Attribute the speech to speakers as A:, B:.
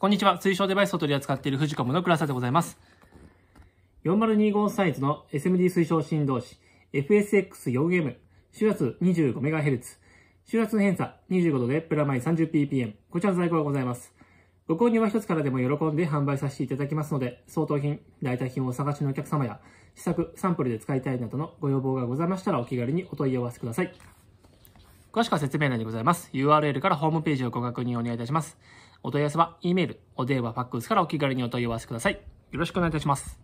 A: こ
B: んにちは。推奨デバイスを取り扱っているフジコムの倉沢でございます。4025サイズの SMD 推奨振動子 FSX4 ゲーム、周圧 25MHz、周圧の偏差25度でプラマイ 30ppm、こちらの在庫がございます。ご購入は一つからでも喜んで販売させていただきますので、相当品、代替品をお探しのお客様や、試作、サンプルで使いたいなどのご要望がございましたらお気軽にお問い合わせください。詳しくは説明欄でございます。URL からホームページをご確認お願いいたします。お問い合わせは E メール、お電話、ファックスからお気軽にお問い合わせください。よろしくお願いいたします。